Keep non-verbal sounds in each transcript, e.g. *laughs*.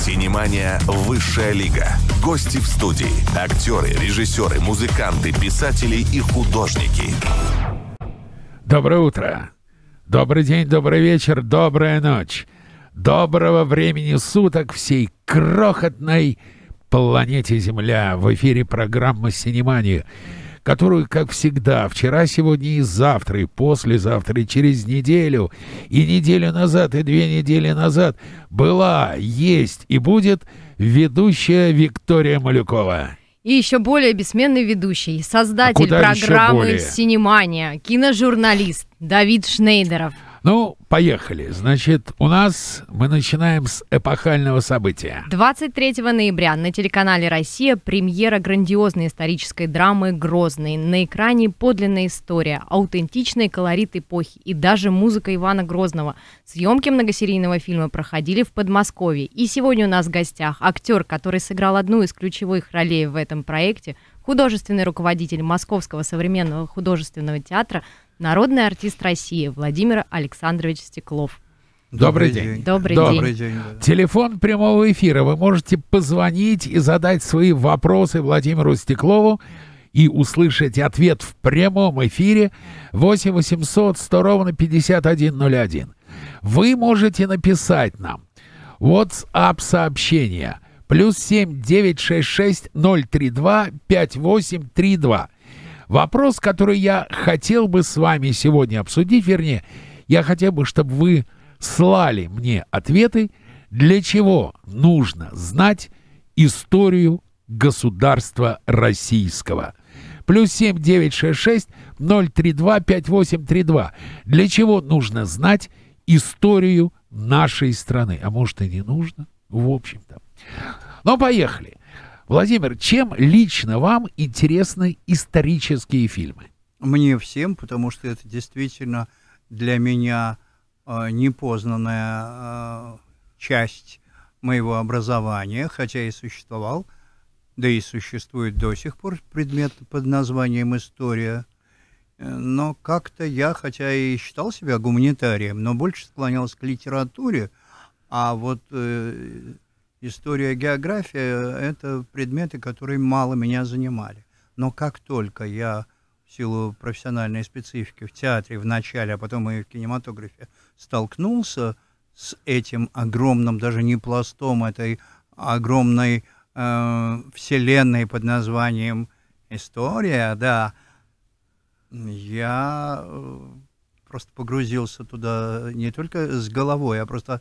Синемания «Высшая лига». Гости в студии. Актеры, режиссеры, музыканты, писатели и художники. Доброе утро. Добрый день, добрый вечер, добрая ночь. Доброго времени суток всей крохотной планете Земля. В эфире программа «Синемания» которую, как всегда, вчера, сегодня и завтра, и послезавтра, и через неделю, и неделю назад, и две недели назад была, есть и будет ведущая Виктория Малюкова. И еще более бессменный ведущий, а создатель а программы «Синемания», киножурналист Давид Шнейдеров. Ну, поехали. Значит, у нас мы начинаем с эпохального события. 23 ноября на телеканале «Россия» премьера грандиозной исторической драмы «Грозный». На экране подлинная история, аутентичный колорит эпохи и даже музыка Ивана Грозного. Съемки многосерийного фильма проходили в Подмосковье. И сегодня у нас в гостях актер, который сыграл одну из ключевых ролей в этом проекте, художественный руководитель Московского современного художественного театра – народный артист России Владимир Александрович Стеклов. Добрый день. Добрый день. день. Да. Телефон прямого эфира. Вы можете позвонить и задать свои вопросы Владимиру Стеклову и услышать ответ в прямом эфире 8 800 100 ровно 5101. Вы можете написать нам WhatsApp сообщение плюс 7 966 032 5832. Вопрос, который я хотел бы с вами сегодня обсудить, вернее, я хотел бы, чтобы вы слали мне ответы, для чего нужно знать историю государства российского. Плюс 7 966 032 5832. Для чего нужно знать историю нашей страны? А может и не нужно? В общем-то. Но ну, поехали. Владимир, чем лично вам интересны исторические фильмы? Мне всем, потому что это действительно для меня э, непознанная э, часть моего образования, хотя и существовал, да и существует до сих пор предмет под названием «История». Э, но как-то я, хотя и считал себя гуманитарием, но больше склонялся к литературе, а вот э, история, география – это предметы, которые мало меня занимали. Но как только я в силу профессиональной специфики в театре в начале, а потом и в кинематографе столкнулся с этим огромным, даже не пластом а этой огромной э, вселенной под названием история, да, я э, просто погрузился туда не только с головой, а просто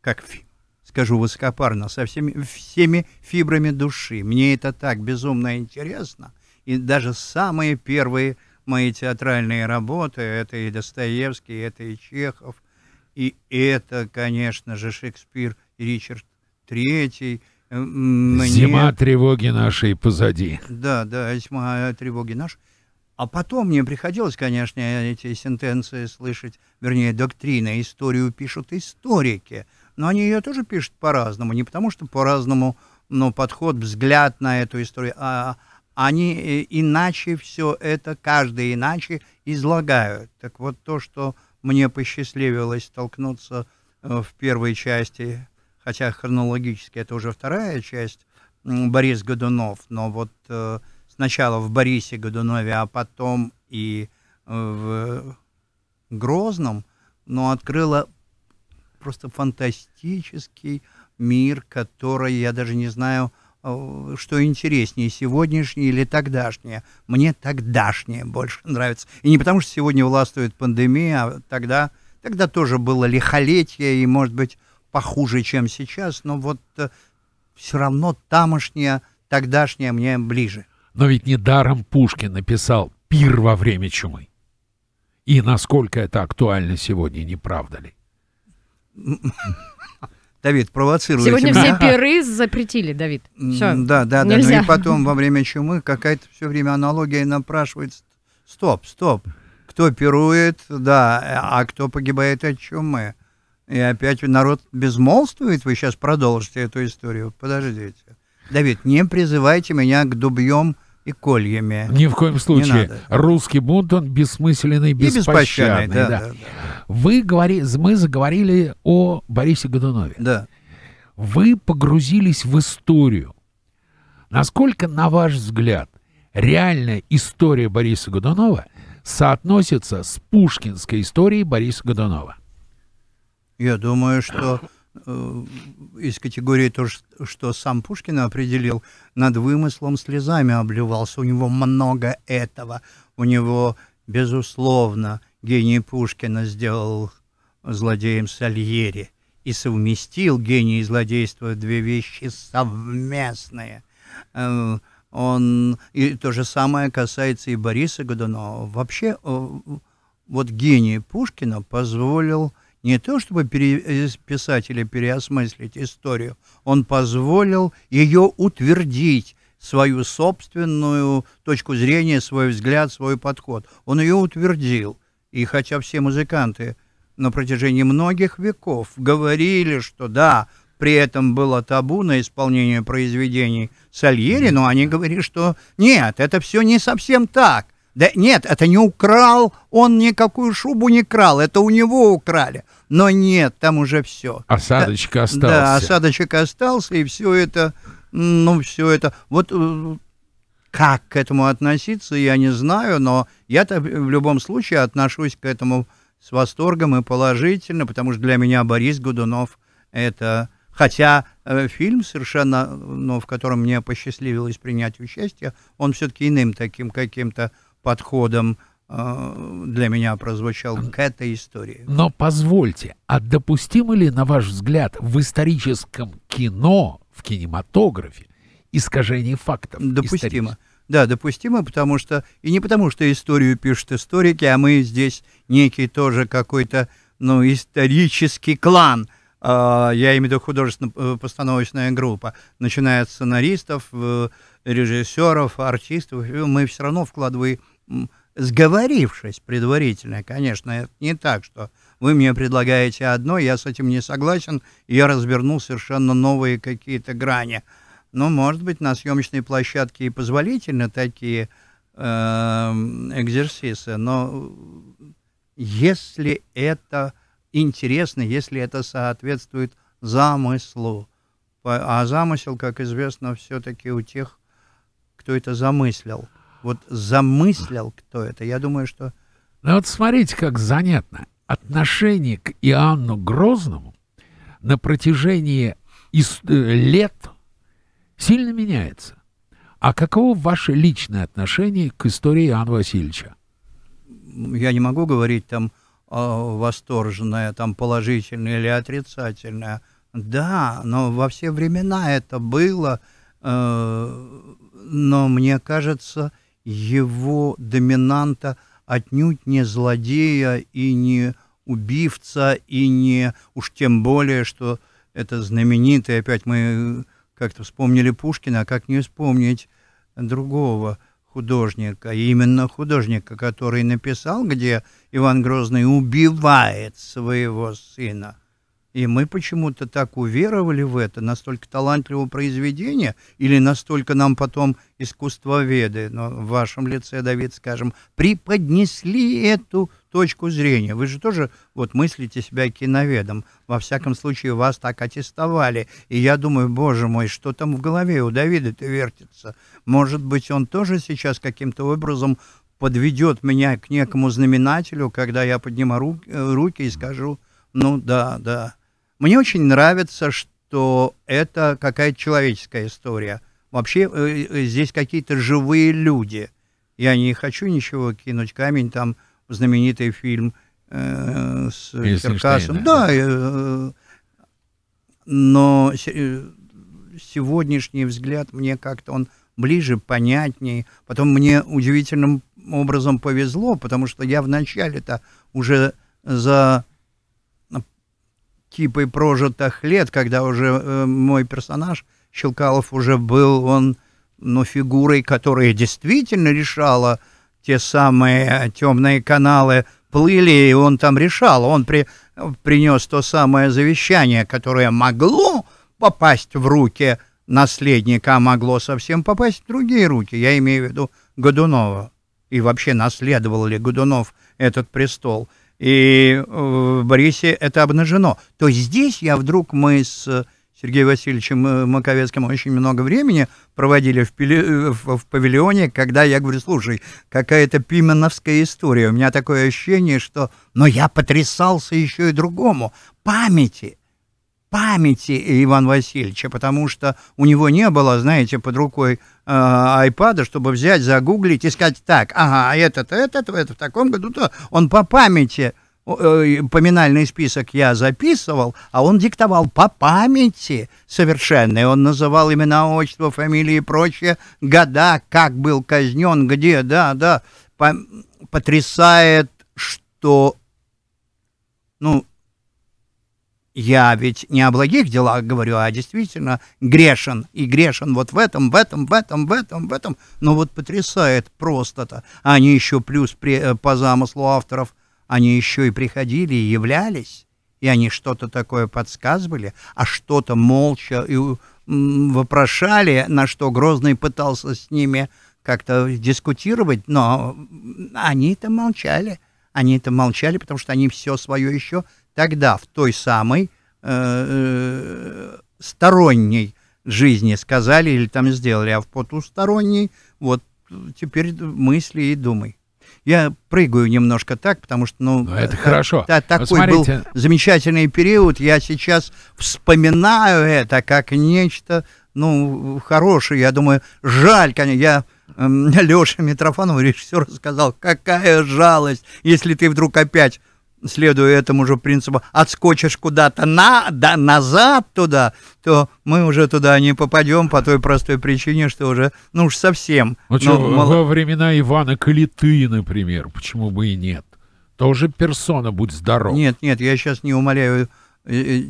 как фильм скажу высокопарно, со всеми, всеми фибрами души. Мне это так безумно интересно. И даже самые первые мои театральные работы, это и Достоевский, это и Чехов, и это, конечно же, Шекспир и Ричард Третий. Мне... Зима тревоги нашей позади. Да, да, зима тревоги нашей. А потом мне приходилось, конечно, эти сентенции слышать, вернее, доктрины, историю пишут историки, но они ее тоже пишут по-разному, не потому что по-разному но подход, взгляд на эту историю, а они э, иначе все это, каждый иначе излагают. Так вот то, что мне посчастливилось столкнуться э, в первой части, хотя хронологически это уже вторая часть, Борис Годунов, но вот э, сначала в Борисе Годунове, а потом и в Грозном, но открыла просто фантастический мир, который я даже не знаю, э, что интереснее, сегодняшнее или тогдашнее. Мне тогдашнее больше *laughs* нравится. И не потому, что сегодня властвует пандемия, а тогда, тогда тоже было лихолетие и, может быть, похуже, чем сейчас, но вот э, все равно тамошнее, тогдашнее мне ближе. Но ведь недаром Пушкин написал «Пир во время чумы». И насколько это актуально сегодня, не правда ли? Давид, провоцируете Сегодня меня. все перы запретили, Давид. Все. Да, да, да. Нельзя. Ну и потом во время чумы какая-то все время аналогия напрашивается. Стоп, стоп. Кто пирует, да, а кто погибает от чумы. И опять народ безмолвствует, вы сейчас продолжите эту историю. Подождите. Давид, не призывайте меня к дубьем и кольями. Ни в коем случае. Русский бунт, он бессмысленный, беспощадный. И беспощадный да, да. Да, да. Вы говори, мы заговорили о Борисе Годунове. Да. Вы погрузились в историю. Насколько, на ваш взгляд, реальная история Бориса Годунова соотносится с пушкинской историей Бориса Годунова? Я думаю, что Э, из категории то, что сам Пушкин определил, над вымыслом слезами обливался. У него много этого. У него, безусловно, гений Пушкина сделал злодеем Сальери и совместил гений и злодейство две вещи совместные. Э, он, и то же самое касается и Бориса Годунова. Вообще, э, вот гений Пушкина позволил не то чтобы переписать или переосмыслить историю, он позволил ее утвердить, свою собственную точку зрения, свой взгляд, свой подход. Он ее утвердил. И хотя все музыканты на протяжении многих веков говорили, что да, при этом было табу на исполнение произведений Сальери, но они говорили, что нет, это все не совсем так. Да нет, это не украл, он никакую шубу не крал, это у него украли. Но нет, там уже все. Осадочек да, остался. Да, осадочек остался, и все это, ну, все это. Вот э, как к этому относиться, я не знаю, но я-то в любом случае отношусь к этому с восторгом и положительно, потому что для меня Борис Годунов это... Хотя э, фильм совершенно, э, ну, в котором мне посчастливилось принять участие, он все-таки иным таким каким-то подходом э, для меня прозвучал к этой истории. Но позвольте, а допустимо ли, на ваш взгляд, в историческом кино, в кинематографе, искажение фактов? Допустимо. Да, допустимо, потому что... И не потому, что историю пишут историки, а мы здесь некий тоже какой-то, ну, исторический клан, а, я имею в виду художественно-постановочная э, группа, начиная от сценаристов, э, режиссеров, артистов, мы все равно вкладываем сговорившись предварительно, конечно, это не так, что вы мне предлагаете одно, я с этим не согласен, я развернул совершенно новые какие-то грани. Но, может быть, на съемочной площадке и позволительно такие эм, экзерсисы, но если это интересно, если это соответствует замыслу, а замысел, как известно, все-таки у тех, кто это замыслил – вот замыслил, кто это. Я думаю, что... Ну вот смотрите, как занятно. Отношение к Иоанну Грозному на протяжении э, лет сильно меняется. А каково ваше личное отношение к истории Иоанна Васильевича? Я не могу говорить там э, восторженное, там положительное или отрицательное. Да, но во все времена это было, э, но мне кажется, э, его доминанта отнюдь не злодея и не убивца, и не уж тем более, что это знаменитый, опять мы как-то вспомнили Пушкина, а как не вспомнить другого художника, именно художника, который написал, где Иван Грозный убивает своего сына – и мы почему-то так уверовали в это, настолько талантливое произведение, или настолько нам потом искусствоведы, но ну, в вашем лице, Давид, скажем, преподнесли эту точку зрения. Вы же тоже вот мыслите себя киноведом. Во всяком случае, вас так аттестовали. И я думаю, боже мой, что там в голове у Давида-то вертится? Может быть, он тоже сейчас каким-то образом подведет меня к некому знаменателю, когда я подниму э, руки и скажу, ну да, да, мне очень нравится, что это какая-то человеческая история. Вообще э, э, здесь какие-то живые люди. Я не хочу ничего кинуть камень, там в знаменитый фильм э, с Черкасом. Да, но сегодняшний взгляд мне как-то он ближе, понятнее. Потом мне удивительным образом повезло, потому что я вначале-то уже за типы прожитых лет, когда уже э, мой персонаж Щелкалов уже был, он, ну, фигурой, которая действительно решала те самые темные каналы, плыли, и он там решал. Он при, принес то самое завещание, которое могло попасть в руки наследника, а могло совсем попасть в другие руки. Я имею в виду Годунова. И вообще наследовал ли Годунов этот престол – и э, в Борисе это обнажено. То есть здесь я вдруг мы с э, Сергеем Васильевичем э, Маковецким очень много времени проводили в, пили, в, в павильоне, когда я говорю, слушай, какая-то пименовская история. У меня такое ощущение, что... Но я потрясался еще и другому. Памяти памяти Ивана Васильевича, потому что у него не было, знаете, под рукой а, айпада, чтобы взять, загуглить и сказать, так, ага, а этот, этот, этот, в таком году то он по памяти э, поминальный список я записывал, а он диктовал по памяти совершенно, и он называл имена, отчества, фамилии и прочее, года, как был казнен, где, да, да, по, потрясает, что, ну, я ведь не о благих делах говорю, а действительно грешен. И грешен вот в этом, в этом, в этом, в этом, в этом. Но ну вот потрясает просто-то. Они еще плюс при, э, по замыслу авторов, они еще и приходили, и являлись. И они что-то такое подсказывали, а что-то молча и вопрошали, на что Грозный пытался с ними как-то дискутировать, но они-то молчали. Они-то молчали, потому что они все свое еще тогда в той самой э, э, сторонней жизни сказали или там сделали, а в потусторонней вот теперь мысли и думай. Я прыгаю немножко так, потому что, ну, Но ну, это та, э, хорошо. Та, та, такой смотрите. был замечательный период. Я сейчас вспоминаю это как нечто, ну, хорошее. Я думаю, жаль, конечно, я э, эм, *laughs* Леша Митрофанов, все рассказал. какая жалость, если ты вдруг опять следуя этому же принципу, отскочишь куда-то на, да, назад туда, то мы уже туда не попадем по той простой причине, что уже, ну уж совсем. Ну, что, ну, мало... во времена Ивана Калиты, например, почему бы и нет? Тоже персона, будь здоров. Нет, нет, я сейчас не умоляю э, э,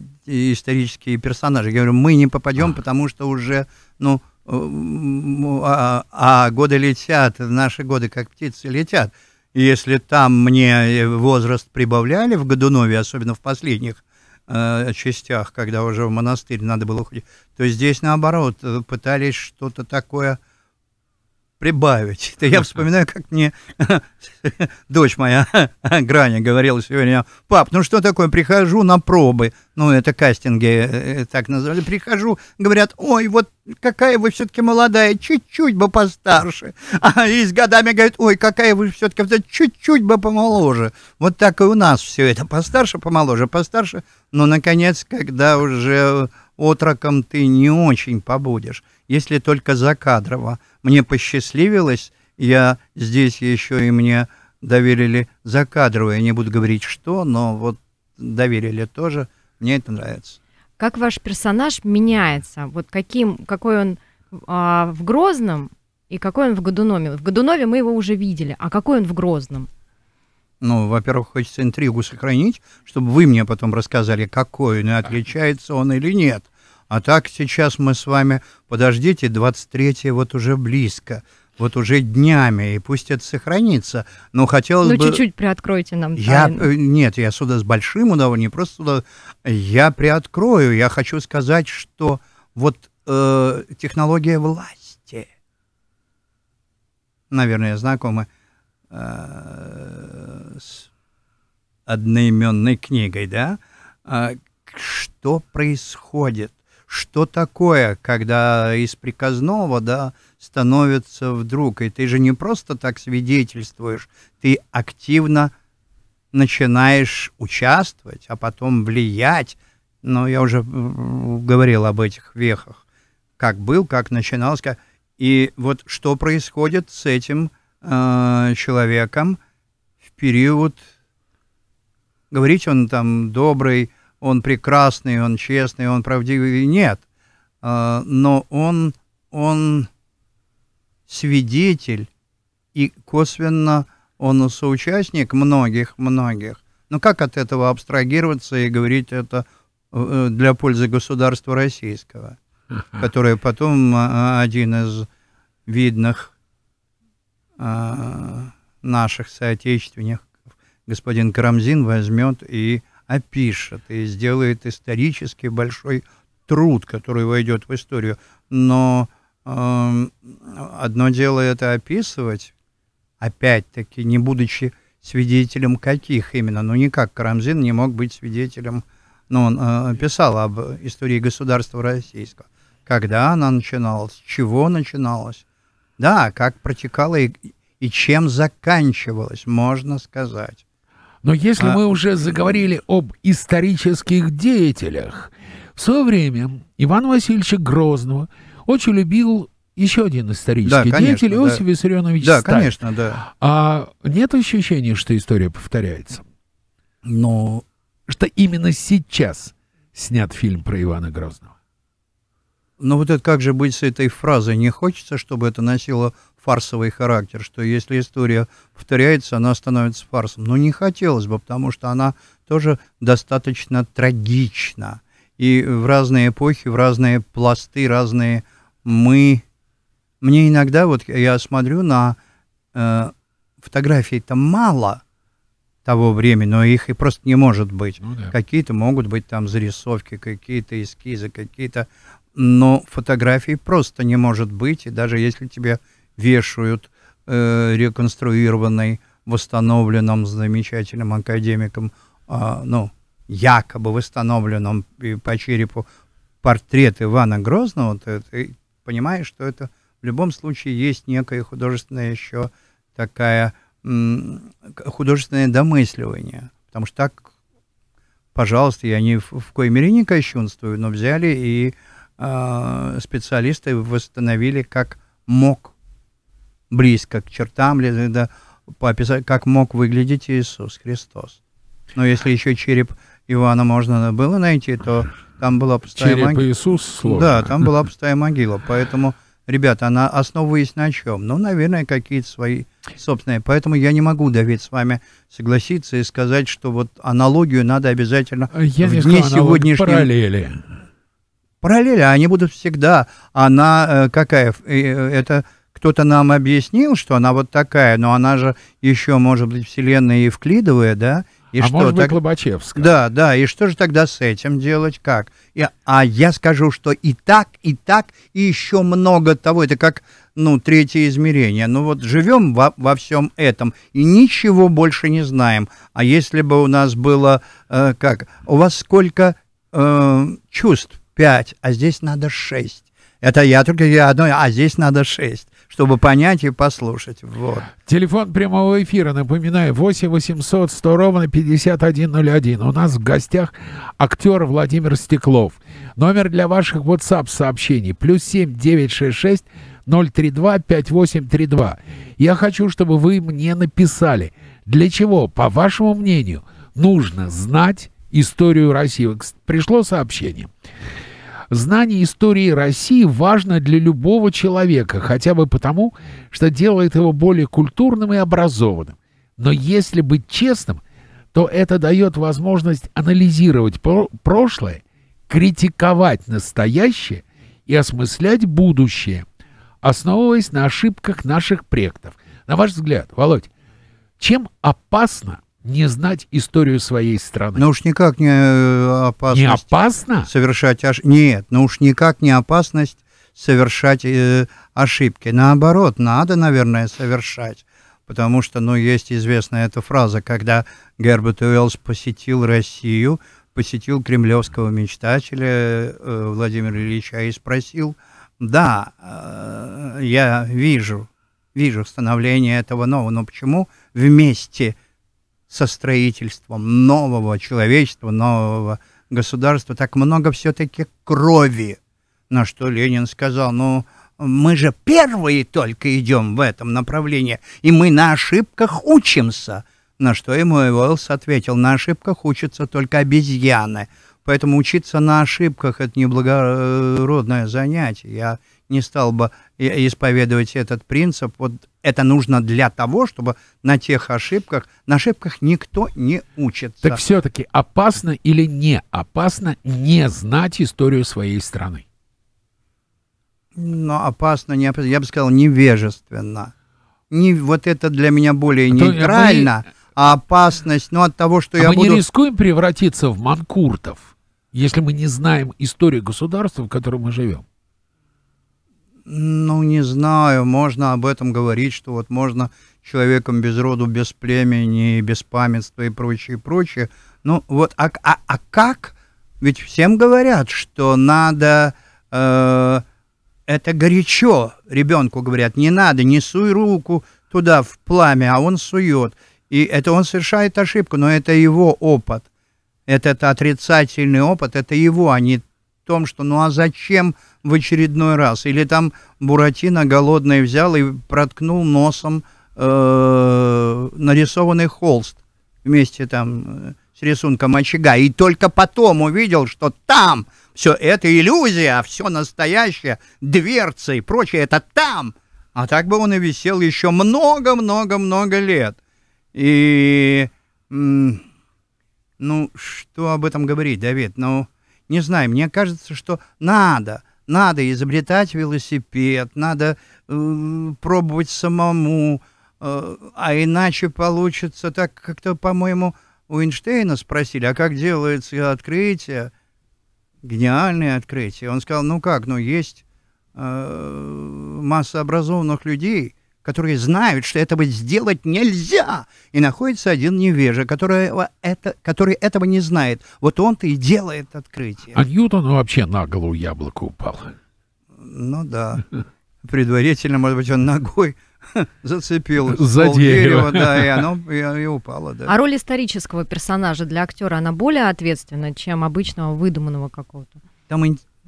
исторические персонажи. Я говорю, мы не попадем, а. потому что уже, ну, э, а, а, а годы летят, наши годы как птицы летят если там мне э, возраст прибавляли в Годунове, особенно в последних э, частях, когда уже в монастырь надо было уходить, то здесь, наоборот, э, пытались что-то такое прибавить. Это я вспоминаю, как мне *laughs* дочь моя, *laughs* Граня, говорила сегодня, пап, ну что такое, прихожу на пробы, ну это кастинги э, так называли, прихожу, говорят, ой, вот какая вы все-таки молодая, чуть-чуть бы постарше. *laughs* А и с годами говорят, ой, какая вы все-таки чуть-чуть бы помоложе. Вот так и у нас все это, постарше, помоложе, постарше. Но, наконец, когда уже отроком ты не очень побудешь если только закадрово. Мне посчастливилось, я здесь еще и мне доверили закадрово. Я не буду говорить, что, но вот доверили тоже. Мне это нравится. Как ваш персонаж меняется? Вот каким, какой он а, в Грозном и какой он в Годунове? В Годунове мы его уже видели, а какой он в Грозном? Ну, во-первых, хочется интригу сохранить, чтобы вы мне потом рассказали, какой он, ну, отличается он или нет. А так сейчас мы с вами, подождите, 23 вот уже близко, вот уже днями, и пусть это сохранится. Но хотелось ну, бы... Ну, чуть-чуть приоткройте нам я... Э, нет, я сюда с большим удовольствием, просто сюда... Я приоткрою, я хочу сказать, что вот э, технология власти, наверное, знакомы э, с одноименной книгой, да? Э, что происходит? что такое, когда из приказного, да, становится вдруг, и ты же не просто так свидетельствуешь, ты активно начинаешь участвовать, а потом влиять. Но я уже говорил об этих вехах, как был, как начинался, и вот что происходит с этим э, человеком в период, говорить он там добрый, он прекрасный, он честный, он правдивый. Нет. А, но он, он свидетель и косвенно он соучастник многих-многих. Но как от этого абстрагироваться и говорить это э, для пользы государства российского, которое потом а, один из видных а, наших соотечественников, господин Карамзин, возьмет и опишет и сделает исторически большой труд, который войдет в историю. Но э, одно дело это описывать, опять-таки, не будучи свидетелем каких именно, ну никак Карамзин не мог быть свидетелем, но ну, он э, писал об истории государства российского, когда она начиналась, с чего начиналась, да, как протекала и, и чем заканчивалась, можно сказать. Но если а... мы уже заговорили об исторических деятелях, в свое время Иван Васильевич Грозного очень любил еще один исторический да, конечно, деятель Иосиф да. Виссарионович Да, Сталин. конечно, да. А нет ощущения, что история повторяется? Но что именно сейчас снят фильм про Ивана Грозного? Ну вот это как же быть с этой фразой? Не хочется, чтобы это носило фарсовый характер, что если история повторяется, она становится фарсом. Но не хотелось бы, потому что она тоже достаточно трагична. И в разные эпохи, в разные пласты, разные мы. Мне иногда, вот я смотрю на э, фотографии, там мало того времени, но их и просто не может быть. Ну, да. Какие-то могут быть там зарисовки, какие-то эскизы, какие-то но фотографий просто не может быть, и даже если тебе вешают э, реконструированный, восстановленным замечательным академиком, э, ну, якобы восстановленным по черепу портрет Ивана Грозного, ты, ты понимаешь, что это в любом случае есть некое художественное еще такая художественное домысливание. Потому что так, пожалуйста, я ни в, в коей мере не кощунствую, но взяли и э, специалисты восстановили как мог близко к чертам, да, описать, как мог выглядеть Иисус Христос. Но если еще череп Ивана можно было найти, то там была пустая череп могила. Иисус сложно. Да, там была пустая могила. Поэтому, ребята, она основываясь на чем? Ну, наверное, какие-то свои собственные. Поэтому я не могу, Давид, с вами согласиться и сказать, что вот аналогию надо обязательно я в не дне сказал, сегодняшнем... параллели. Параллели, они будут всегда. Она э, какая? Э, э, это кто-то нам объяснил, что она вот такая, но она же еще, может быть, вселенная Евклидовая, да? И а что, может так... быть, Лобачевская. Да, да, и что же тогда с этим делать, как? И, а я скажу, что и так, и так, и еще много того. Это как, ну, третье измерение. Ну вот живем во, во всем этом и ничего больше не знаем. А если бы у нас было, э, как, у вас сколько э, чувств? Пять, а здесь надо шесть. Это я только я одно, а здесь надо шесть чтобы понять и послушать. Вот. Телефон прямого эфира, напоминаю, 8 800 100 ровно 5101. У нас в гостях актер Владимир Стеклов. Номер для ваших WhatsApp сообщений плюс 7 966 032 5832. Я хочу, чтобы вы мне написали, для чего, по вашему мнению, нужно знать историю России. Пришло сообщение. Знание истории России важно для любого человека, хотя бы потому, что делает его более культурным и образованным. Но если быть честным, то это дает возможность анализировать прошлое, критиковать настоящее и осмыслять будущее, основываясь на ошибках наших предков. На ваш взгляд, Володь, чем опасно не знать историю своей страны. Ну уж никак не э, опасно. Не опасно? Совершать ошибки. Нет, ну уж никак не опасность совершать э, ошибки. Наоборот, надо, наверное, совершать. Потому что, ну, есть известная эта фраза, когда Герберт Уэллс посетил Россию, посетил кремлевского мечтателя э, Владимира Ильича и спросил, да, э, я вижу, вижу становление этого нового, но почему вместе – со строительством нового человечества, нового государства, так много все-таки крови. На что Ленин сказал, ну, мы же первые только идем в этом направлении, и мы на ошибках учимся. На что ему Уэллс ответил, на ошибках учатся только обезьяны. Поэтому учиться на ошибках — это неблагородное занятие. Я не стал бы э, исповедовать этот принцип. Вот это нужно для того, чтобы на тех ошибках, на ошибках никто не учится. Так все-таки опасно или не опасно не знать историю своей страны? Ну, опасно, не опасно. Я бы сказал, невежественно. Не, вот это для меня более а нейтрально, мы... а опасность, ну, от того, что а я мы буду... мы не рискуем превратиться в манкуртов, если мы не знаем историю государства, в котором мы живем? ну, не знаю, можно об этом говорить, что вот можно человеком без роду, без племени, без памятства и прочее, прочее. Ну, вот, а, а, а как? Ведь всем говорят, что надо... Э, это горячо, ребенку говорят, не надо, не суй руку туда, в пламя, а он сует. И это он совершает ошибку, но это его опыт. Это, это отрицательный опыт, это его, а не том, что ну а зачем в очередной раз. Или там Буратино голодный взял и проткнул носом э, нарисованный холст вместе там э, с рисунком очага. И только потом увидел, что там все это иллюзия, а все настоящее, дверцы и прочее, это там. А так бы он и висел еще много-много-много лет. И... Ну, что об этом говорить, Давид? Ну, не знаю, мне кажется, что надо – надо изобретать велосипед, надо э, пробовать самому, э, а иначе получится так как-то, по-моему, у Эйнштейна спросили, а как делается открытие, гениальное открытие. Он сказал, ну как, ну есть э, масса образованных людей – которые знают, что этого сделать нельзя, и находится один невежа, который это, который этого не знает. Вот он-то и делает открытие. А Ньютон вообще на голову яблоко упал. Ну да. Предварительно, может быть, он ногой *laughs* зацепил за дерево, да, и оно и, и упало, да. А роль исторического персонажа для актера она более ответственна, чем обычного выдуманного какого-то. Там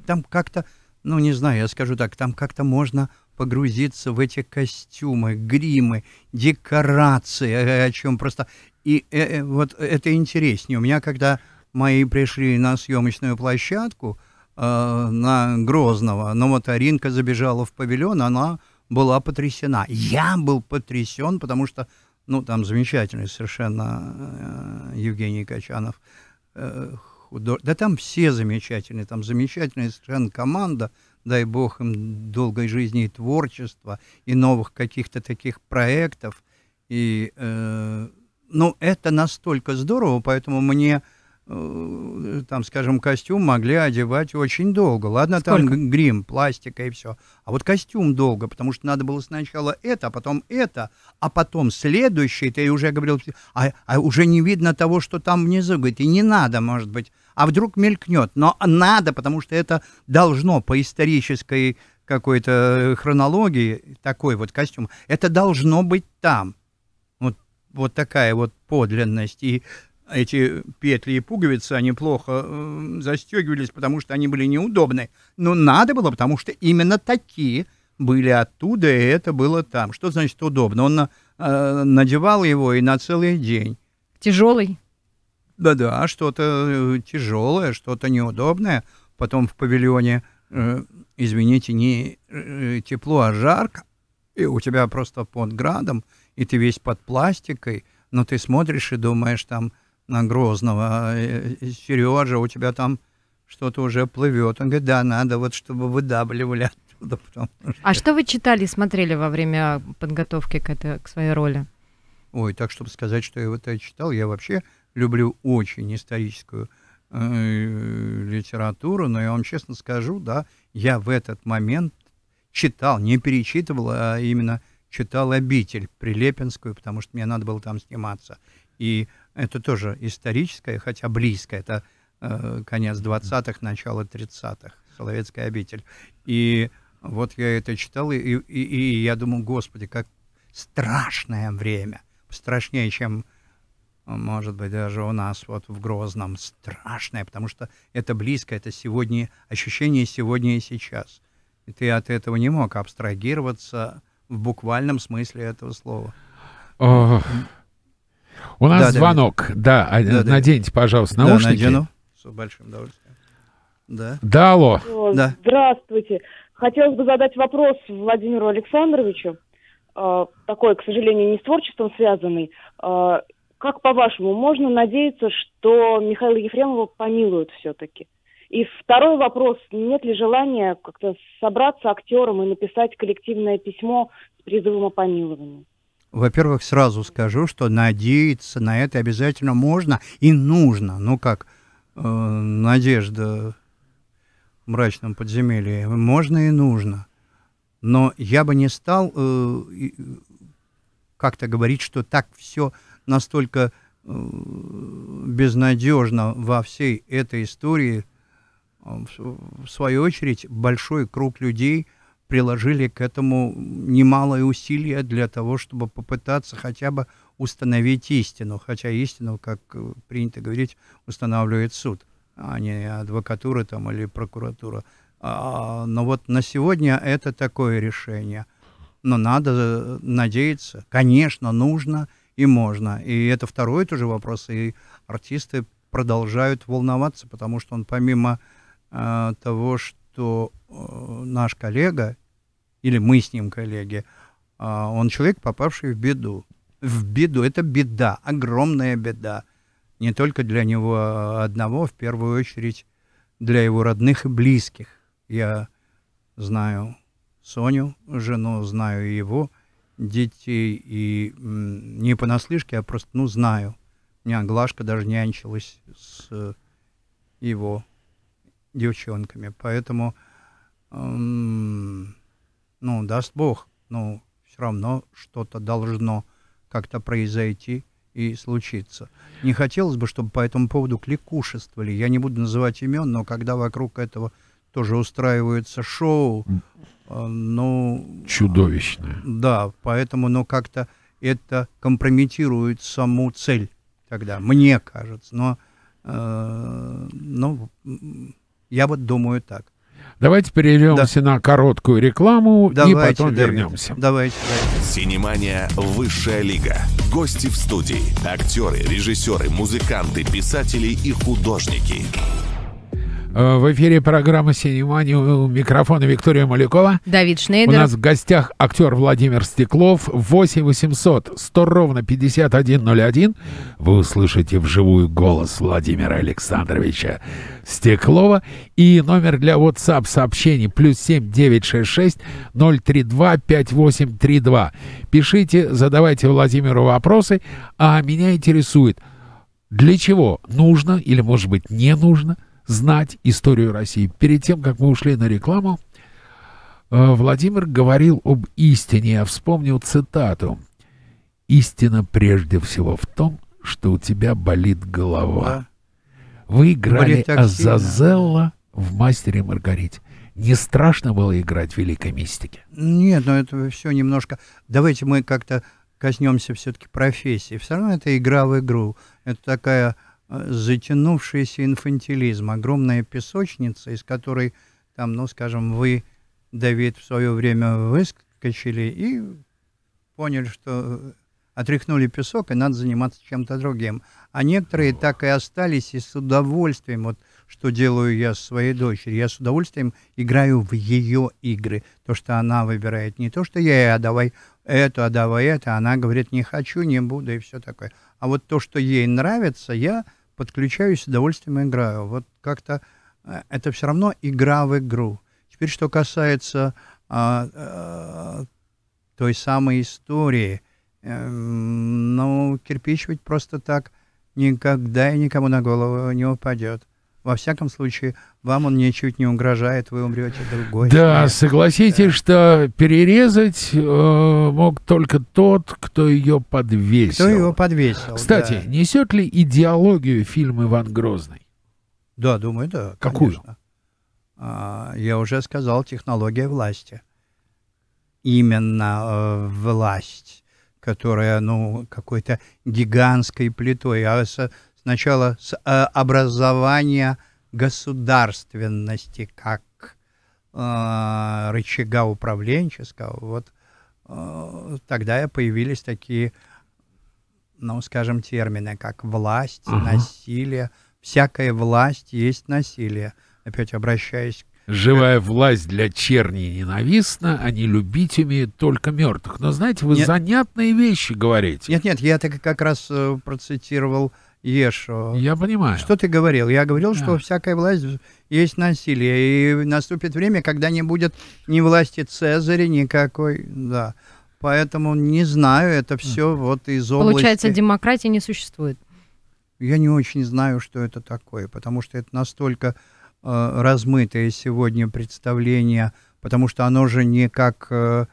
там как-то, ну не знаю, я скажу так, там как-то можно погрузиться в эти костюмы, гримы, декорации, э, о чем просто... И э, э, вот это интереснее. У меня, когда мои пришли на съемочную площадку э, на Грозного, но вот Аринка забежала в павильон, она была потрясена. Я был потрясен, потому что, ну, там замечательный совершенно э, Евгений Качанов, э, худож... да там все замечательные, там замечательная совершенно команда – дай бог им долгой жизни и творчества, и новых каких-то таких проектов. И, э, ну, это настолько здорово, поэтому мне э, там, скажем, костюм могли одевать очень долго. Ладно, Сколько? там грим, пластика и все. А вот костюм долго, потому что надо было сначала это, а потом это, а потом следующее. Ты уже говорил, а, а уже не видно того, что там внизу. Говорит, и не надо, может быть, а вдруг мелькнет. Но надо, потому что это должно по исторической какой-то э, хронологии, такой вот костюм, это должно быть там. Вот, вот такая вот подлинность. И эти петли и пуговицы, они плохо э, застегивались, потому что они были неудобны. Но надо было, потому что именно такие были оттуда, и это было там. Что значит удобно? Он э, надевал его и на целый день. Тяжелый? да-да, что-то э, тяжелое, что-то неудобное. Потом в павильоне, э, извините, не э, тепло, а жарко. И у тебя просто под градом, и ты весь под пластикой. Но ты смотришь и думаешь там на Грозного, а, э, Сережа, у тебя там что-то уже плывет. Он говорит, да, надо вот, чтобы выдавливали оттуда. *laughs* потом. А что вы читали и смотрели во время подготовки к, этой, к своей роли? Ой, так, чтобы сказать, что я вот это читал, я вообще люблю очень историческую э, литературу, но я вам честно скажу, да, я в этот момент читал, не перечитывал, а именно читал «Обитель» Прилепинскую, потому что мне надо было там сниматься. И это тоже историческое, хотя близкое, это э, конец 20-х, начало 30-х, «Соловецкая обитель». И вот я это читал, и, и, и я думаю, господи, как страшное время, страшнее, чем может быть, даже у нас вот в Грозном страшное, потому что это близко, это сегодня, ощущение сегодня и сейчас. И ты от этого не мог абстрагироваться в буквальном смысле этого слова. О, у нас да, звонок. Да, а, да, да, да наденьте, пожалуйста, наушники. Да, надену. С большим удовольствием. Да. Да, алло. О, да. Здравствуйте. Хотелось бы задать вопрос Владимиру Александровичу э, такой, к сожалению, не с творчеством связанный. Э, как по-вашему, можно надеяться, что Михаила Ефремова помилуют все-таки? И второй вопрос. Нет ли желания как-то собраться актером и написать коллективное письмо с призывом о помиловании? Во-первых, сразу скажу, что надеяться на это обязательно можно и нужно. Ну, как э, надежда в мрачном подземелье. Можно и нужно. Но я бы не стал э, как-то говорить, что так все настолько э, безнадежно во всей этой истории, э, в свою очередь, большой круг людей приложили к этому немалое усилие для того, чтобы попытаться хотя бы установить истину, хотя истину, как э, принято говорить, устанавливает суд, а не адвокатура там или прокуратура. А, но вот на сегодня это такое решение. Но надо надеяться, конечно, нужно – и можно. И это второй тоже вопрос. И артисты продолжают волноваться, потому что он помимо э, того, что э, наш коллега, или мы с ним коллеги, э, он человек, попавший в беду. В беду. Это беда, огромная беда. Не только для него а одного, в первую очередь для его родных и близких. Я знаю Соню, жену, знаю его, детей, и не понаслышке, а просто, ну, знаю. У меня Глашка даже нянчилась с э, его девчонками, поэтому, ну, даст Бог, ну, все равно что-то должно как-то произойти и случиться. Не хотелось бы, чтобы по этому поводу кликушествовали. Я не буду называть имен, но когда вокруг этого тоже устраиваются шоу. А, ну, Чудовищное. Да, поэтому, но ну, как-то это компрометирует саму цель тогда, мне кажется. Но, э, ну, я вот думаю так. Давайте перейдемся да. на короткую рекламу давайте, и потом Давид, вернемся. Давайте, давайте. Синемания «Высшая лига». Гости в студии. Актеры, режиссеры, музыканты, писатели и художники. Э, в эфире программа «Синемания». У микрофона Виктория Малякова. Давид Шнейдер. У нас в гостях актер Владимир Стеклов. 8 800 100 ровно 5101. Вы услышите вживую голос Владимира Александровича Стеклова. И номер для WhatsApp сообщений плюс 7 966 032 5832. Пишите, задавайте Владимиру вопросы. А меня интересует, для чего нужно или, может быть, не нужно – знать историю России. Перед тем, как мы ушли на рекламу, э, Владимир говорил об истине. Я вспомнил цитату. «Истина прежде всего в том, что у тебя болит голова». Вы играли Азазелла в «Мастере Маргарите». Не страшно было играть в «Великой мистике»? Нет, но это все немножко... Давайте мы как-то коснемся все-таки профессии. Все равно это игра в игру. Это такая затянувшийся инфантилизм, огромная песочница, из которой, там, ну, скажем, вы, Давид, в свое время выскочили и поняли, что э, отряхнули песок, и надо заниматься чем-то другим. А некоторые так и остались, и с удовольствием, вот что делаю я с своей дочерью, я с удовольствием играю в ее игры, то, что она выбирает, не то, что я а давай это, а давай это, она говорит, не хочу, не буду, и все такое. А вот то, что ей нравится, я подключаюсь, с удовольствием играю. Вот как-то э, это все равно игра в игру. Теперь, что касается а, а, той самой истории, э, ну, кирпич ведь просто так никогда и никому на голову не упадет. Во всяком случае, вам он ничуть не угрожает, вы умрете другой. Да, Нет. согласитесь, да. что перерезать э, мог только тот, кто ее подвесил. Кто его подвесил, Кстати, да. несет ли идеологию фильм «Иван Грозный»? Да, думаю, да. Какую? Конечно. А, я уже сказал, технология власти. Именно э, власть которая, ну, какой-то гигантской плитой, а со, сначала с э, образования государственности как э, рычага управленческого, вот э, тогда появились такие, ну, скажем, термины, как власть, угу. насилие. Всякая власть есть насилие. Опять обращаюсь к Живая власть для черни ненавистна, они а любить умеют только мертвых. Но знаете, вы нет, занятные вещи говорите. Нет, нет, я так как раз э, процитировал э, ешь. Э, Я понимаю. Что ты говорил? Я говорил, да. что всякая власть есть насилие. И наступит время, когда не будет ни власти Цезаря, никакой, да. Поэтому не знаю, это все вот из области... Получается, демократии не существует. Я не очень знаю, что это такое, потому что это настолько э, размытое сегодня представление, потому что оно же не как э,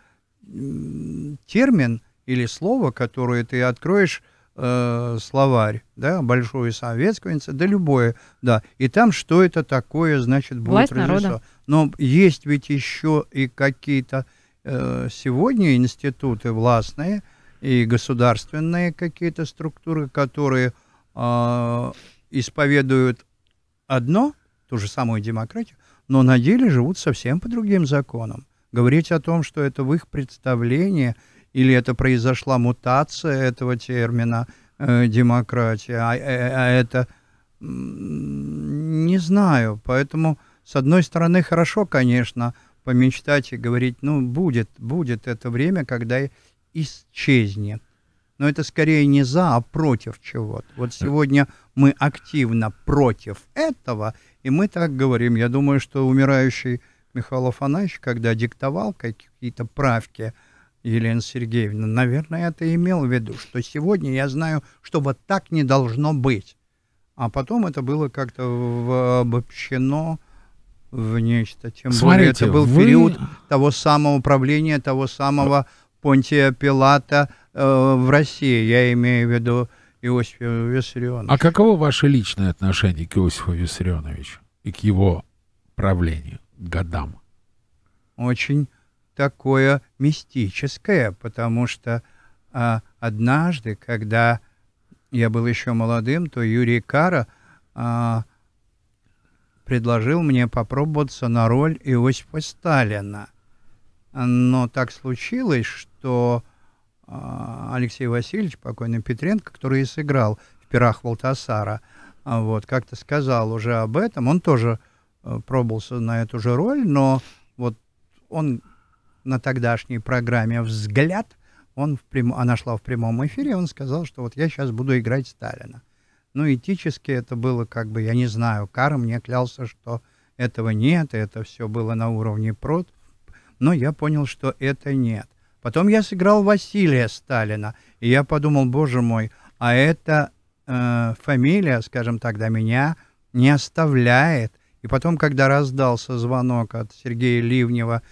термин или слово, которое ты откроешь э, словарь, да, большое советское, да любое, да. И там что это такое, значит, будет Власть Но есть ведь еще и какие-то э, сегодня институты властные и государственные какие-то структуры, которые э, исповедуют одно, ту же самую демократию, но на деле живут совсем по другим законам. Говорить о том, что это в их представлении – или это произошла мутация этого термина э, демократия, а, э, а это не знаю. Поэтому, с одной стороны, хорошо, конечно, помечтать и говорить, ну, будет, будет это время, когда исчезнет. Но это скорее не за, а против чего-то. Вот э. сегодня мы активно против этого, и мы так говорим. Я думаю, что умирающий Михаил Афанасьевич, когда диктовал какие-то правки, Елена Сергеевна. Наверное, это имел в виду, что сегодня я знаю, что вот так не должно быть. А потом это было как-то обобщено в нечто. Тем Смотрите, более это был вы... период того самого правления, того самого Понтия Пилата э, в России. Я имею в виду Иосифа Виссарионовича. А каково ваше личное отношение к Иосифу Виссарионовичу и к его правлению, годам? Очень такое мистическое, потому что а, однажды, когда я был еще молодым, то Юрий Кара а, предложил мне попробоваться на роль Иосифа Сталина. Но так случилось, что а, Алексей Васильевич, покойный Петренко, который и сыграл в «Пирах Валтасара», а, вот, как-то сказал уже об этом. Он тоже а, пробовался на эту же роль, но вот он на тогдашней программе «Взгляд», он в прям... она шла в прямом эфире, он сказал, что вот я сейчас буду играть Сталина. Ну, этически это было как бы, я не знаю, Кара мне клялся, что этого нет, это все было на уровне прод но я понял, что это нет. Потом я сыграл Василия Сталина, и я подумал, боже мой, а эта э, фамилия, скажем так, до меня не оставляет. И потом, когда раздался звонок от Сергея Ливнева,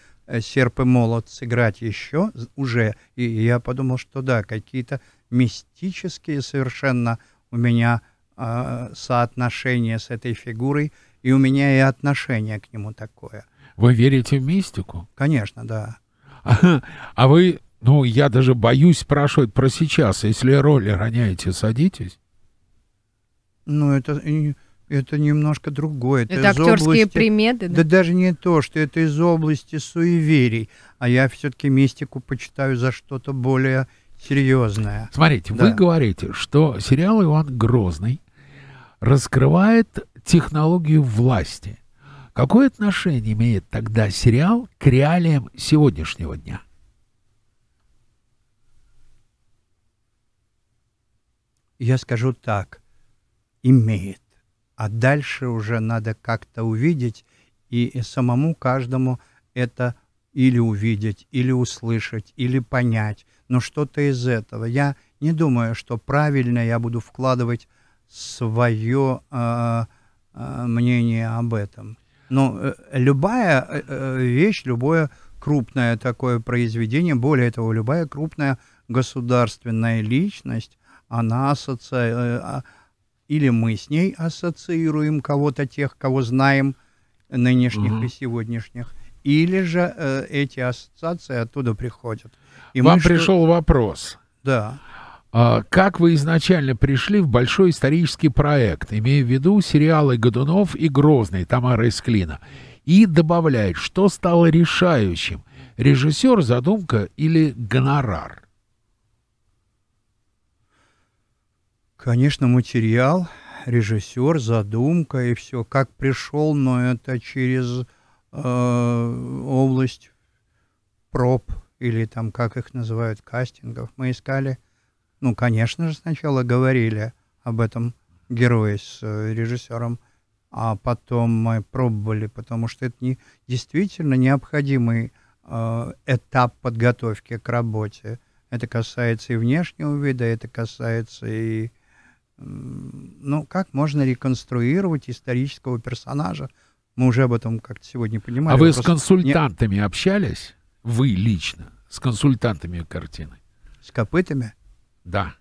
серп и молот сыграть еще уже. И я подумал, что да, какие-то мистические совершенно у меня э, соотношения с этой фигурой, и у меня и отношение к нему такое. Вы верите в мистику? Конечно, да. А, а вы, ну, я даже боюсь спрашивать про сейчас. Если роли роняете, садитесь? Ну, это это немножко другое. Это, это актерские области, приметы, да? Да даже не то, что это из области суеверий, а я все-таки мистику почитаю за что-то более серьезное. Смотрите, да. вы говорите, что сериал Иван Грозный раскрывает технологию власти. Какое отношение имеет тогда сериал к реалиям сегодняшнего дня? Я скажу так, имеет а дальше уже надо как-то увидеть и самому каждому это или увидеть, или услышать, или понять. Но что-то из этого. Я не думаю, что правильно я буду вкладывать свое э, э, мнение об этом. Но э, любая э, э, вещь, любое крупное такое произведение, более того, любая крупная государственная личность, она асоци... Э, а, или мы с ней ассоциируем кого-то тех, кого знаем, э, нынешних угу. и сегодняшних, или же э, эти ассоциации оттуда приходят. И Вам мы, пришел что... вопрос. Да. А, как вы изначально пришли в большой исторический проект, имея в виду сериалы Годунов и Грозный Тамара Исклина, и добавляет, что стало решающим, режиссер, задумка или гонорар? Конечно, материал, режиссер, задумка и все. Как пришел, но это через э, область проб или там, как их называют, кастингов. Мы искали, ну, конечно же, сначала говорили об этом герое с э, режиссером, а потом мы пробовали, потому что это не, действительно необходимый э, этап подготовки к работе. Это касается и внешнего вида, это касается и ну, как можно реконструировать исторического персонажа? Мы уже об этом как-то сегодня понимали. А вы Просто с консультантами не... общались? Вы лично? С консультантами картины? С копытами? Да.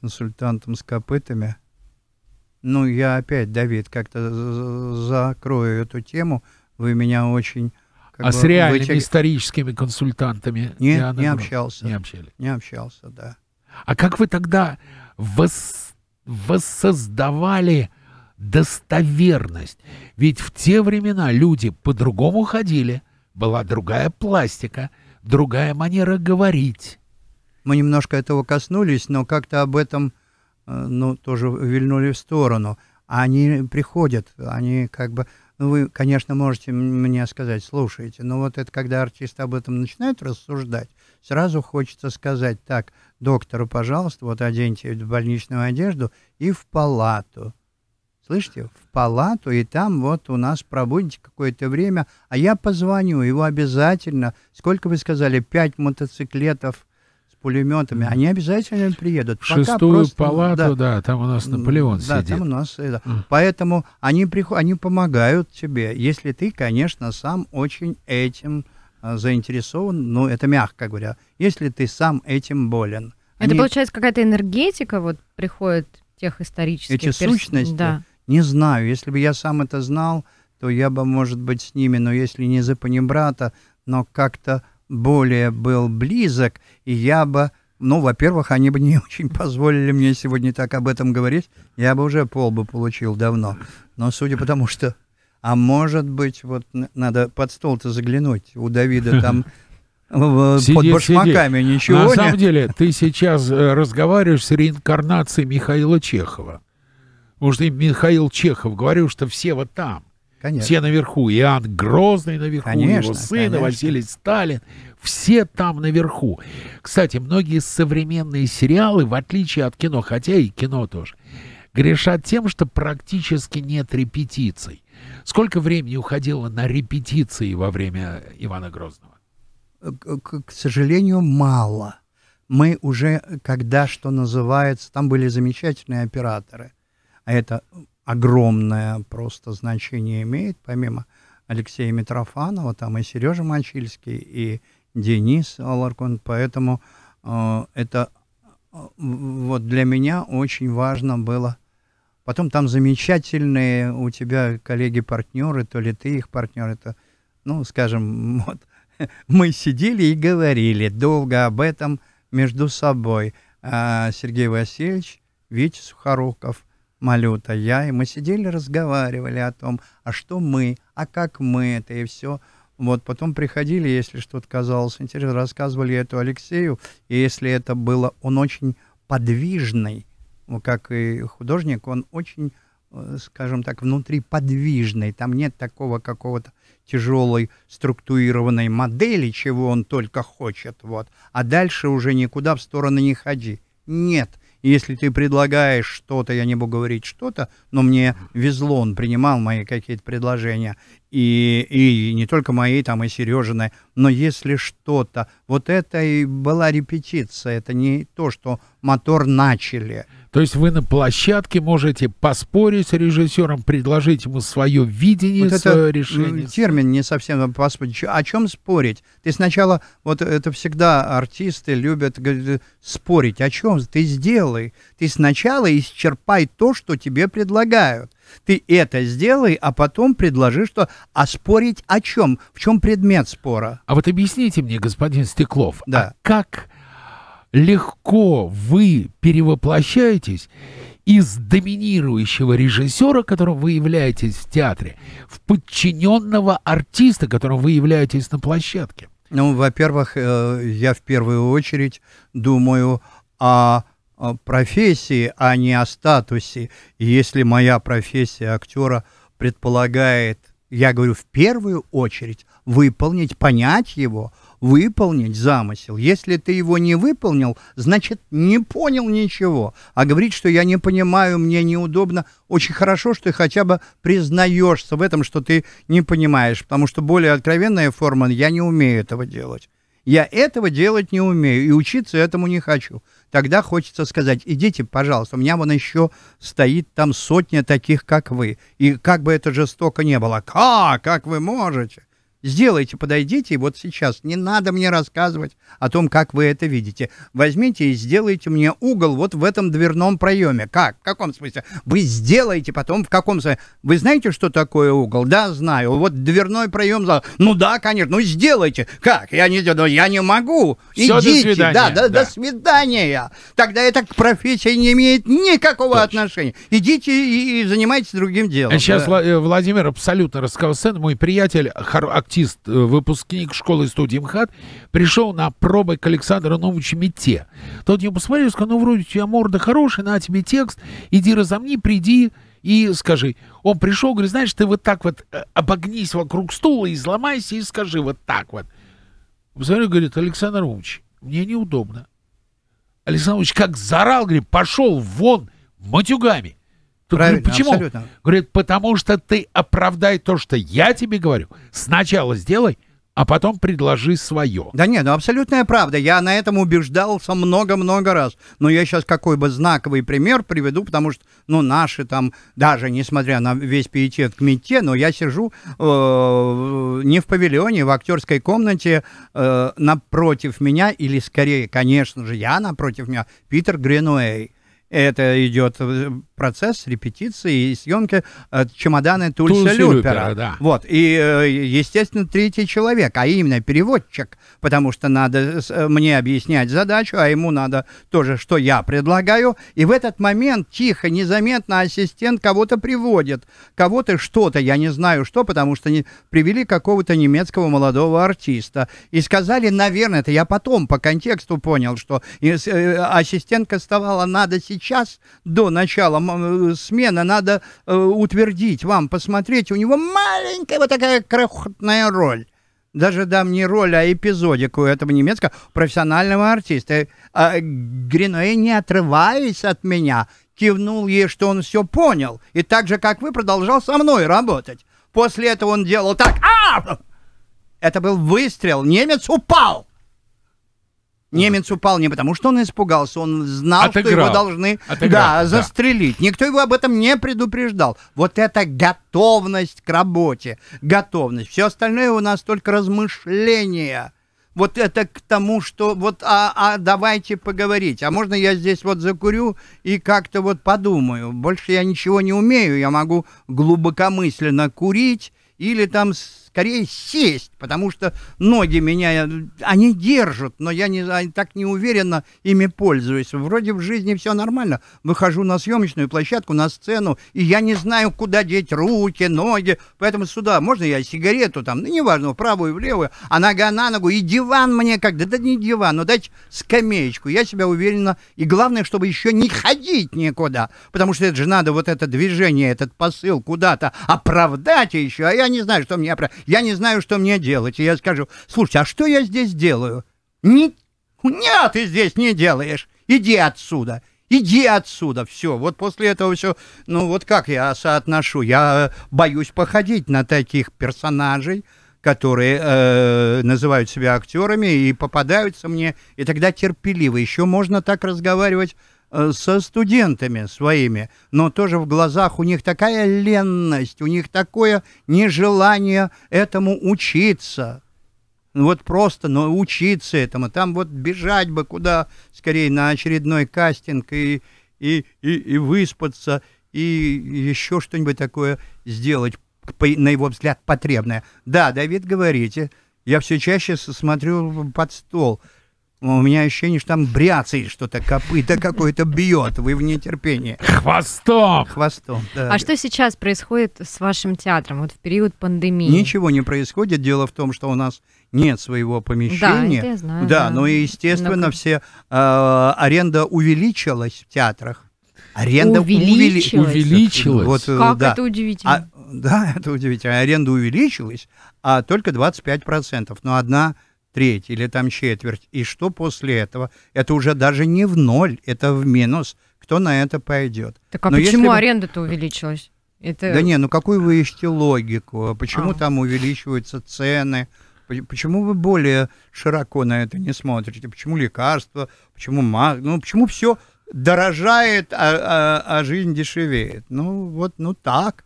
Консультантом с копытами? Ну, я опять, Давид, как-то закрою эту тему. Вы меня очень... А бы, с реальными вытяг... историческими консультантами? Нет, не, не общался. Не общались? Не общался, да. А как вы тогда вос воссоздавали достоверность. Ведь в те времена люди по-другому ходили, была другая пластика, другая манера говорить. Мы немножко этого коснулись, но как-то об этом э, ну, тоже вильнули в сторону. Они приходят, они как бы... Ну, вы, конечно, можете мне сказать, слушайте, но ну, вот это когда артист об этом начинает рассуждать, сразу хочется сказать, так, доктору, пожалуйста, вот оденьте больничную одежду и в палату. Слышите, в палату, и там вот у нас пробудете какое-то время, а я позвоню, его обязательно, сколько вы сказали, пять мотоциклетов с пулеметами, они обязательно приедут. Пока Шестую просто, палату, да, да, там у нас Наполеон да, сидит. Да, там у нас, э, да. Mm. Поэтому они, приход, они помогают тебе, если ты, конечно, сам очень этим Э, заинтересован, ну, это мягко говоря, если ты сам этим болен. Они, это получается какая-то энергетика вот приходит тех исторических Эти перс... сущности? Да. Не знаю, если бы я сам это знал, то я бы, может быть, с ними, но если не за панибрата, но как-то более был близок, и я бы, ну, во-первых, они бы не *laughs* очень позволили мне сегодня так об этом говорить, я бы уже пол бы получил давно. Но судя по тому, что а может быть, вот надо под стол-то заглянуть. У Давида там *laughs* под башмаками ничего ничего На самом деле, ты сейчас э, разговариваешь с реинкарнацией Михаила Чехова. Потому что Михаил Чехов говорил, что все вот там. Конечно. Все наверху. Иоанн Грозный наверху, конечно, его сын, конечно. Василий Сталин. Все там наверху. Кстати, многие современные сериалы, в отличие от кино, хотя и кино тоже, грешат тем, что практически нет репетиций. Сколько времени уходило на репетиции во время Ивана Грозного? К, к сожалению, мало. Мы уже, когда что называется, там были замечательные операторы. А это огромное просто значение имеет, помимо Алексея Митрофанова, там и Сережа Мочильский, и Денис Аларкон. Поэтому э, это э, вот для меня очень важно было Потом там замечательные у тебя коллеги-партнеры, то ли ты их партнер, это, ну, скажем, *laughs* вот, мы сидели и говорили долго об этом между собой. А Сергей Васильевич, Витя Сухоруков, Малюта, я, и мы сидели, разговаривали о том, а что мы, а как мы это, и все. Вот потом приходили, если что-то казалось интересно, рассказывали эту Алексею, и если это было, он очень подвижный, как и художник, он очень, э, скажем так, внутри подвижный. Там нет такого какого-то тяжелой структурированной модели, чего он только хочет. Вот. А дальше уже никуда в стороны не ходи. Нет. Если ты предлагаешь что-то, я не буду говорить что-то, но мне везло, он принимал мои какие-то предложения, и, и, не только мои, там и Сережины, но если что-то, вот это и была репетиция, это не то, что мотор начали, то есть вы на площадке можете поспорить с режиссером, предложить ему свое видение, вот свое это решение. Термин не совсем поспорить. О чем спорить? Ты сначала, вот это всегда артисты любят спорить. О чем? Ты сделай. Ты сначала исчерпай то, что тебе предлагают. Ты это сделай, а потом предложи, что а спорить о чем? В чем предмет спора? А вот объясните мне, господин Стеклов, а да. а как легко вы перевоплощаетесь из доминирующего режиссера, которым вы являетесь в театре, в подчиненного артиста, которым вы являетесь на площадке? Ну, во-первых, э, я в первую очередь думаю о профессии, а не о статусе. если моя профессия актера предполагает, я говорю, в первую очередь выполнить, понять его – выполнить замысел. Если ты его не выполнил, значит, не понял ничего. А говорить, что я не понимаю, мне неудобно, очень хорошо, что ты хотя бы признаешься в этом, что ты не понимаешь, потому что более откровенная форма «я не умею этого делать». Я этого делать не умею и учиться этому не хочу. Тогда хочется сказать, идите, пожалуйста, у меня вон еще стоит там сотня таких, как вы. И как бы это жестоко не было, как, как вы можете? Сделайте, подойдите, и вот сейчас не надо мне рассказывать о том, как вы это видите. Возьмите и сделайте мне угол вот в этом дверном проеме. Как? В каком смысле? Вы сделаете потом в каком смысле? Вы знаете, что такое угол? Да, знаю. Вот дверной проем. Ну да, конечно. Ну сделайте. Как? Я не, ну, я не могу. Все, Идите. До свидания. Да, да, да, до свидания. Тогда это к профессии не имеет никакого Точно. отношения. Идите и, и занимайтесь другим делом. Сейчас да. Э, Владимир абсолютно рассказал сцену. Мой приятель, актер артист, э, выпускник школы студии МХАТ, пришел на пробы к Александру Новичу Мете. Тот ему посмотрел и сказал, ну, вроде у тебя морда хорошая, на тебе текст, иди разомни, приди, и скажи. Он пришел, говорит, знаешь, ты вот так вот э, обогнись вокруг стула и сломайся, и скажи вот так вот. Посмотрел, говорит, Александр Умович, мне неудобно. Александр Умович как заорал, говорит, пошел вон матюгами. Правильно, говорю, почему? Абсолютно. Говорит, потому что ты оправдай то, что я тебе говорю. Сначала сделай, а потом предложи свое. Да нет, ну абсолютная правда. Я на этом убеждался много-много раз. Но я сейчас какой бы знаковый пример приведу, потому что, ну, наши там, даже несмотря на весь пиетет к мете, но я сижу э, не в павильоне, в актерской комнате э, напротив меня, или скорее, конечно же, я напротив меня, Питер Гринуэй это идет э, процесс репетиции и съемки э, чемоданы Тульса, Люпера. Люпера да. Вот. И, э, естественно, третий человек, а именно переводчик, потому что надо мне объяснять задачу, а ему надо тоже, что я предлагаю. И в этот момент тихо, незаметно ассистент кого-то приводит, кого-то что-то, я не знаю что, потому что не, привели какого-то немецкого молодого артиста. И сказали, наверное, это я потом по контексту понял, что ассистентка вставала, надо сейчас сейчас до начала э, смены надо э, утвердить вам, посмотреть, у него маленькая вот такая крохотная роль даже дам не роль, а у этого немецкого профессионального артиста. А Гриной, не отрываясь от меня, кивнул ей, что он все понял, и так же, как вы, продолжал со мной работать. После этого он делал так... А! Это был выстрел, немец упал! Немец упал не потому, что он испугался, он знал, Отыграл. что его должны Да, застрелить. Да. Никто его об этом не предупреждал. Вот это готовность к работе, готовность. Все остальное у нас только размышления. Вот это к тому, что вот, а, а давайте поговорить. А можно я здесь вот закурю и как-то вот подумаю. Больше я ничего не умею, я могу глубокомысленно курить или там скорее сесть, потому что ноги меня, э, они держат, но я не, а, так неуверенно ими пользуюсь. Вроде в жизни все нормально. Выхожу на съемочную площадку, на сцену, и я не знаю, куда деть руки, ноги. Поэтому сюда можно я сигарету там, ну, неважно, в правую, в левую, а нога на ногу, и диван мне как, да, да не диван, но дать скамеечку. Я себя уверенно, и главное, чтобы еще не ходить никуда, потому что это же надо вот это движение, этот посыл куда-то оправдать еще, а я не знаю, что мне оправдать я не знаю, что мне делать. И я скажу, "Слушай, а что я здесь делаю? Ни... Нет, ты здесь не делаешь. Иди отсюда. Иди отсюда, все. Вот после этого все, ну вот как я соотношу? Я боюсь походить на таких персонажей, которые э, называют себя актерами и попадаются мне, и тогда терпеливо. Еще можно так разговаривать Э, со студентами своими, но тоже в глазах у них такая ленность, у них такое нежелание этому учиться. Вот просто но учиться этому. Там вот бежать бы куда скорее на очередной кастинг и, и, и, и выспаться, и еще что-нибудь такое сделать, на его взгляд, потребное. Да, Давид, говорите, я все чаще смотрю под стол – у меня ощущение, что там бряцает что-то, копыта какое-то бьет. Вы в нетерпении. Хвостом! Хвостом, да. А что сейчас происходит с вашим театром вот в период пандемии? Ничего не происходит. Дело в том, что у нас нет своего помещения. Да, я знаю. Да, да. но, естественно, но... все... Э, аренда увеличилась в театрах. Аренда увеличилась. Увели... увеличилась. Вот, э, как да. это удивительно. А, да, *laughs* это удивительно. Аренда увеличилась, а только 25%. Но одна треть или там четверть. И что после этого? Это уже даже не в ноль, это в минус. Кто на это пойдет? Так а Но почему если... аренда-то увеличилась? Это... Да не, ну какую вы ищете логику? А почему а. там увеличиваются цены? Почему вы более широко на это не смотрите? Почему лекарства? Почему маг? Ну почему все дорожает, а, а, а жизнь дешевеет? Ну вот, ну так,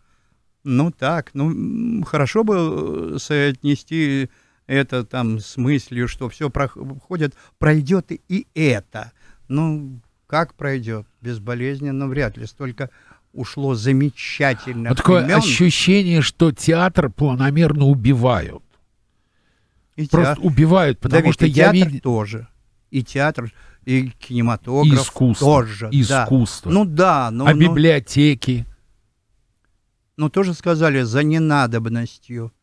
ну так, ну хорошо бы э, соотнести это там с мыслью, что все проходит, пройдет и это. Ну, как пройдет? Безболезненно вряд ли. Столько ушло замечательно. Вот такое времен. ощущение, что театр планомерно убивают. И Просто театр. убивают, потому да, что и я видел... тоже. И театр, и кинематограф и искусство, тоже. Искусство. Ну да. Ну да. Но, а но... Ну. библиотеки? Ну тоже сказали, за ненадобностью.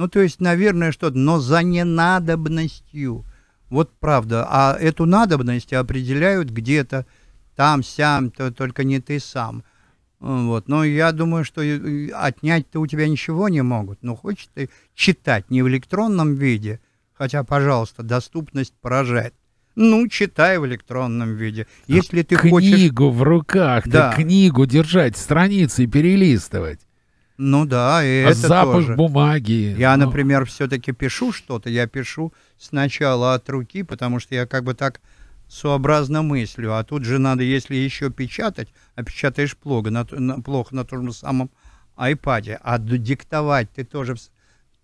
Ну, то есть, наверное, что-то, но за ненадобностью. Вот правда. А эту надобность определяют где-то там, сям, то, только не ты сам. Вот. Но я думаю, что э, отнять-то у тебя ничего не могут. Но ну, хочешь ты читать не в электронном виде, хотя, пожалуйста, доступность поражает. Ну, читай в электронном виде. Если ты книгу хочешь... Книгу в руках, да. книгу держать, страницы перелистывать. Ну да, и а это запах тоже. бумаги. Я, ну... например, все-таки пишу что-то. Я пишу сначала от руки, потому что я как бы так сообразно мыслю. А тут же надо, если еще печатать, а печатаешь плохо на, на, плохо на том же самом айпаде, а диктовать ты тоже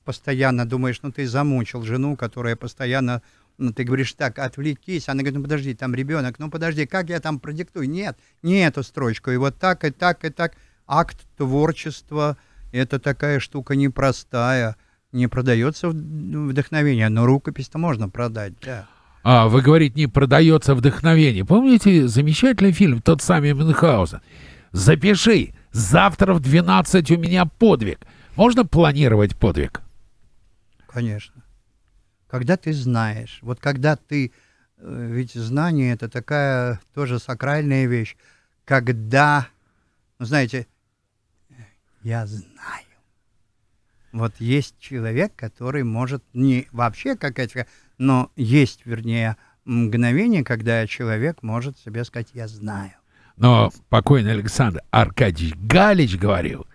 постоянно думаешь, ну ты замучил жену, которая постоянно, ну ты говоришь так, отвлекись, она говорит, ну подожди, там ребенок, ну подожди, как я там продиктую? Нет, не эту строчку, и вот так, и так, и так акт творчества – это такая штука непростая. Не продается вдохновение, но рукопись-то можно продать, да. А, вы говорите, не продается вдохновение. Помните замечательный фильм, тот самый Мюнхгаузен? Запиши, завтра в 12 у меня подвиг. Можно планировать подвиг? Конечно. Когда ты знаешь, вот когда ты, э, ведь знание это такая тоже сакральная вещь, когда, ну знаете, я знаю. Вот есть человек, который может не вообще, как эти, но есть, вернее, мгновение, когда человек может себе сказать, я знаю. Но покойный Александр Аркадьевич Галич говорил,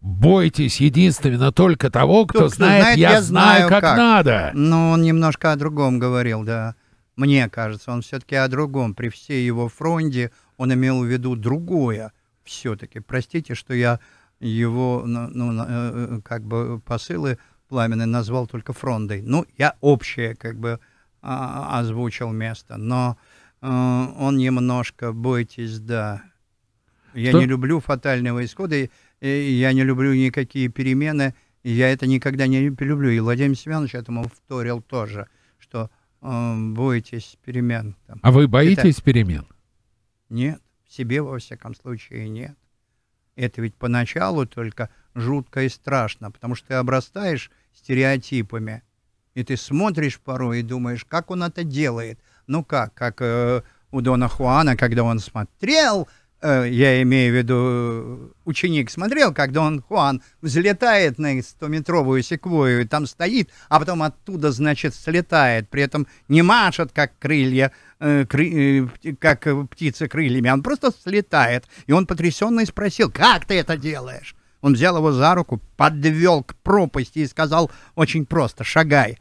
бойтесь единственно только того, кто, кто знает, знает, я, я знаю, как, как надо. Но он немножко о другом говорил, да. Мне кажется, он все-таки о другом. При всей его фронде он имел в виду другое все-таки. Простите, что я его ну, ну э, э, э, как бы посылы пламенные назвал только фрондой. Ну, я общее как бы а, а, озвучил место, но он немножко, бойтесь, да. Я Что? не люблю фатального исхода, и, я не люблю никакие перемены, я это никогда не люблю. И Владимир Семенович этому вторил тоже, что э, бойтесь перемен. Там. А вы боитесь это... перемен? Нет, себе во всяком случае нет. Это ведь поначалу только жутко и страшно, потому что ты обрастаешь стереотипами. И ты смотришь порой и думаешь, как он это делает. Ну как, как э, у Дона Хуана, когда он смотрел, э, я имею в виду э, ученик смотрел, как Дон Хуан взлетает на 100-метровую секвою и там стоит, а потом оттуда, значит, слетает, при этом не машет, как крылья Э, кры, э, как э, птица крыльями, он просто слетает. И он потрясенно спросил, как ты это делаешь? Он взял его за руку, подвел к пропасти и сказал очень просто, шагай.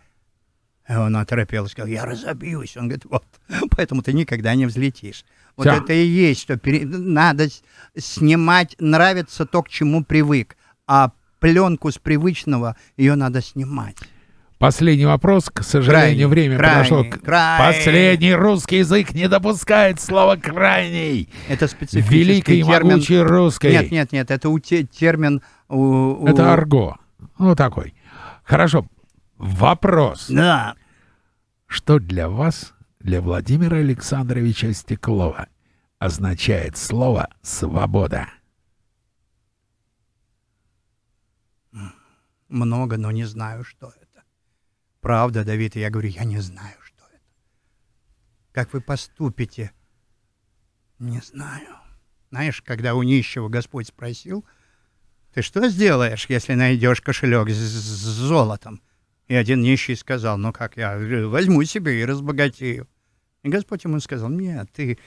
И он оторопел и сказал, я разобьюсь. Он говорит, вот, *laughs* поэтому ты никогда не взлетишь. Вот Все. это и есть, что пере... надо снимать, нравится то, к чему привык. А пленку с привычного ее надо снимать. Последний вопрос, к сожалению, крайний, время крайний, прошло. Крайний. Последний русский язык не допускает слова «крайний». Это специфический Великий термин. могучий русский. Нет, нет, нет, это у те, термин... У, у... Это арго. Ну, такой. Хорошо. Вопрос. Да. Что для вас, для Владимира Александровича Стеклова, означает слово «свобода»? Много, но не знаю, что это правда, Давид? И я говорю, я не знаю, что это. Как вы поступите? Не знаю. Знаешь, когда у нищего Господь спросил, ты что сделаешь, если найдешь кошелек с, с золотом? И один нищий сказал, ну как, я возьму себе и разбогатею. И Господь ему сказал, нет, ты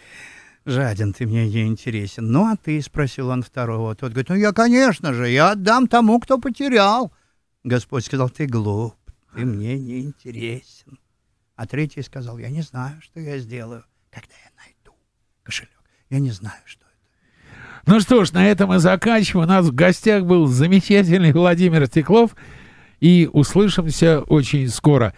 жаден, ты мне не интересен. Ну, а ты, спросил он второго. Тот говорит, ну я, конечно же, я отдам тому, кто потерял. Господь сказал, ты глуп ты мне не интересен. А третий сказал, я не знаю, что я сделаю, когда я найду кошелек. Я не знаю, что это. Ну что ж, на этом и заканчиваем. У нас в гостях был замечательный Владимир Стеклов. И услышимся очень скоро.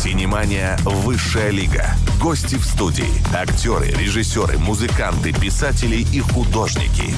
Синемания «Высшая лига». Гости в студии. Актеры, режиссеры, музыканты, писатели и художники.